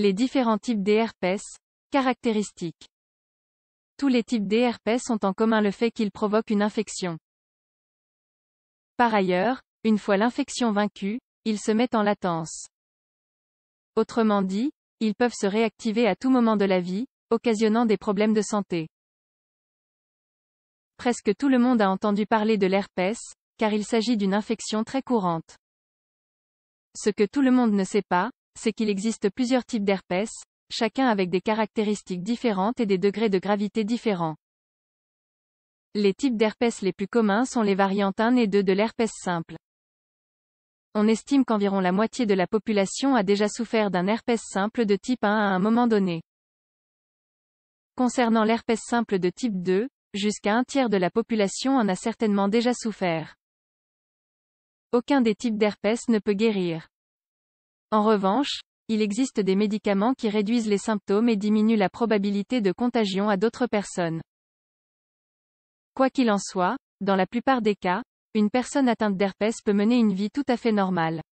Les différents types d'herpès. Caractéristiques. Tous les types d'herpès ont en commun le fait qu'ils provoquent une infection. Par ailleurs, une fois l'infection vaincue, ils se mettent en latence. Autrement dit, ils peuvent se réactiver à tout moment de la vie, occasionnant des problèmes de santé. Presque tout le monde a entendu parler de l'herpès, car il s'agit d'une infection très courante. Ce que tout le monde ne sait pas, c'est qu'il existe plusieurs types d'herpès, chacun avec des caractéristiques différentes et des degrés de gravité différents. Les types d'herpès les plus communs sont les variantes 1 et 2 de l'herpès simple. On estime qu'environ la moitié de la population a déjà souffert d'un herpès simple de type 1 à un moment donné. Concernant l'herpès simple de type 2, jusqu'à un tiers de la population en a certainement déjà souffert. Aucun des types d'herpès ne peut guérir. En revanche, il existe des médicaments qui réduisent les symptômes et diminuent la probabilité de contagion à d'autres personnes. Quoi qu'il en soit, dans la plupart des cas, une personne atteinte d'herpès peut mener une vie tout à fait normale.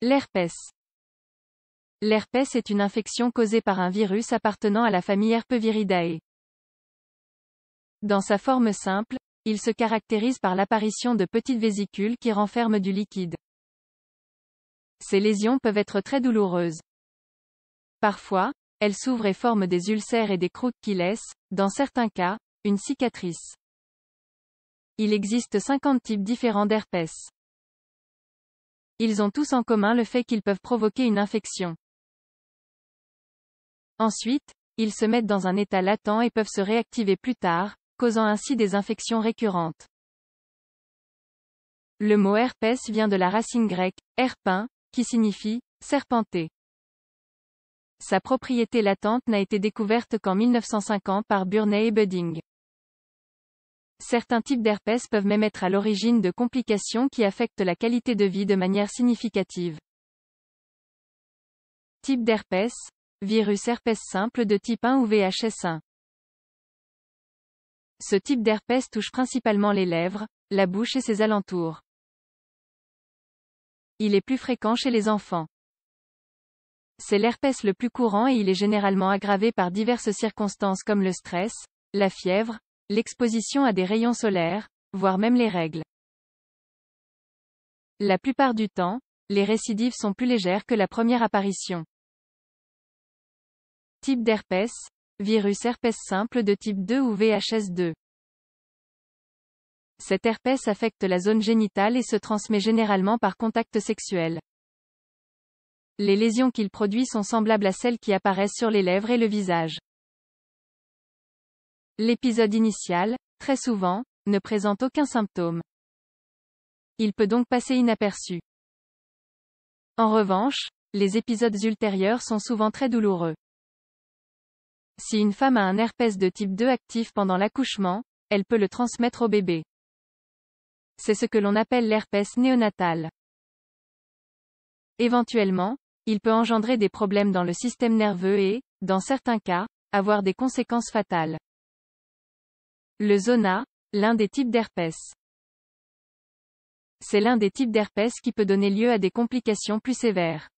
L'herpès. L'herpès est une infection causée par un virus appartenant à la famille Herpeviridae. Dans sa forme simple, il se caractérise par l'apparition de petites vésicules qui renferment du liquide. Ces lésions peuvent être très douloureuses. Parfois, elles s'ouvrent et forment des ulcères et des croûtes qui laissent, dans certains cas, une cicatrice. Il existe 50 types différents d'herpès. Ils ont tous en commun le fait qu'ils peuvent provoquer une infection. Ensuite, ils se mettent dans un état latent et peuvent se réactiver plus tard, causant ainsi des infections récurrentes. Le mot herpès vient de la racine grecque, herpin, qui signifie serpenté. Sa propriété latente n'a été découverte qu'en 1950 par Burney et Budding. Certains types d'herpès peuvent même être à l'origine de complications qui affectent la qualité de vie de manière significative. Type d'herpès Virus herpès simple de type 1 ou VHS1. Ce type d'herpès touche principalement les lèvres, la bouche et ses alentours. Il est plus fréquent chez les enfants. C'est l'herpès le plus courant et il est généralement aggravé par diverses circonstances comme le stress, la fièvre, l'exposition à des rayons solaires, voire même les règles. La plupart du temps, les récidives sont plus légères que la première apparition. Type d'herpès, virus herpès simple de type 2 ou VHS2. Cet herpès affecte la zone génitale et se transmet généralement par contact sexuel. Les lésions qu'il produit sont semblables à celles qui apparaissent sur les lèvres et le visage. L'épisode initial, très souvent, ne présente aucun symptôme. Il peut donc passer inaperçu. En revanche, les épisodes ultérieurs sont souvent très douloureux. Si une femme a un herpès de type 2 actif pendant l'accouchement, elle peut le transmettre au bébé. C'est ce que l'on appelle l'herpès néonatal. Éventuellement, il peut engendrer des problèmes dans le système nerveux et, dans certains cas, avoir des conséquences fatales. Le zona, l'un des types d'herpès. C'est l'un des types d'herpès qui peut donner lieu à des complications plus sévères.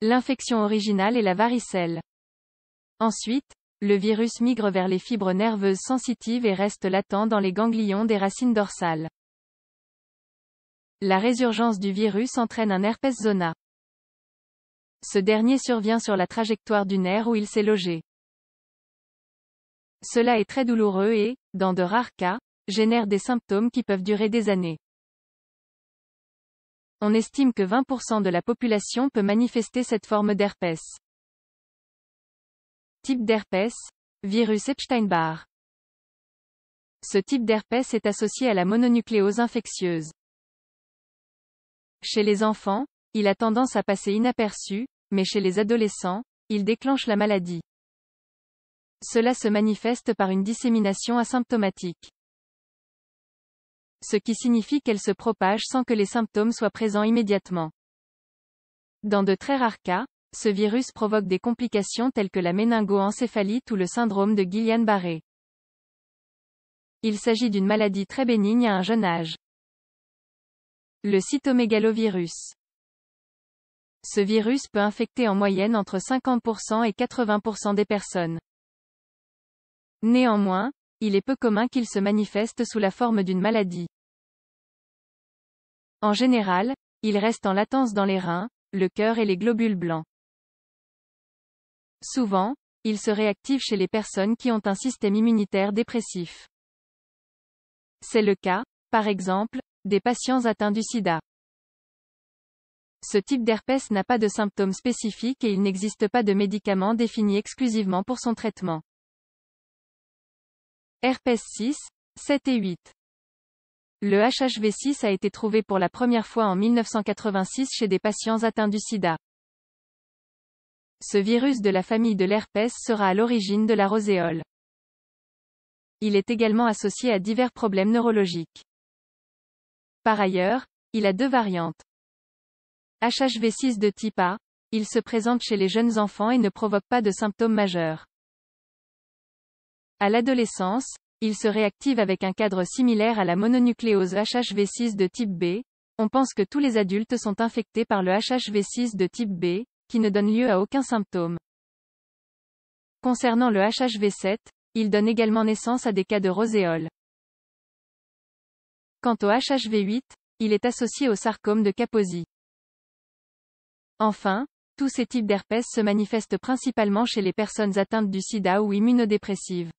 L'infection originale est la varicelle. Ensuite, le virus migre vers les fibres nerveuses sensitives et reste latent dans les ganglions des racines dorsales. La résurgence du virus entraîne un herpès zona. Ce dernier survient sur la trajectoire du nerf où il s'est logé. Cela est très douloureux et, dans de rares cas, génère des symptômes qui peuvent durer des années. On estime que 20% de la population peut manifester cette forme d'herpès. Type d'herpès Virus Epstein-Barr. Ce type d'herpès est associé à la mononucléose infectieuse. Chez les enfants, il a tendance à passer inaperçu, mais chez les adolescents, il déclenche la maladie. Cela se manifeste par une dissémination asymptomatique. Ce qui signifie qu'elle se propage sans que les symptômes soient présents immédiatement. Dans de très rares cas, ce virus provoque des complications telles que la méningoencéphalite ou le syndrome de Guillain-Barré. Il s'agit d'une maladie très bénigne à un jeune âge. Le cytomégalovirus. Ce virus peut infecter en moyenne entre 50% et 80% des personnes. Néanmoins, il est peu commun qu'il se manifeste sous la forme d'une maladie. En général, il reste en latence dans les reins, le cœur et les globules blancs. Souvent, il se réactive chez les personnes qui ont un système immunitaire dépressif. C'est le cas, par exemple, des patients atteints du sida. Ce type d'herpès n'a pas de symptômes spécifiques et il n'existe pas de médicament défini exclusivement pour son traitement. Herpès 6, 7 et 8. Le HHV6 a été trouvé pour la première fois en 1986 chez des patients atteints du sida. Ce virus de la famille de l'herpès sera à l'origine de la roséole. Il est également associé à divers problèmes neurologiques. Par ailleurs, il a deux variantes. HHV6 de type A, il se présente chez les jeunes enfants et ne provoque pas de symptômes majeurs. À l'adolescence, il se réactive avec un cadre similaire à la mononucléose HHV6 de type B. On pense que tous les adultes sont infectés par le HHV6 de type B, qui ne donne lieu à aucun symptôme. Concernant le HHV7, il donne également naissance à des cas de roséole. Quant au HHV8, il est associé au sarcome de Kaposi. Enfin, tous ces types d'herpès se manifestent principalement chez les personnes atteintes du sida ou immunodépressives.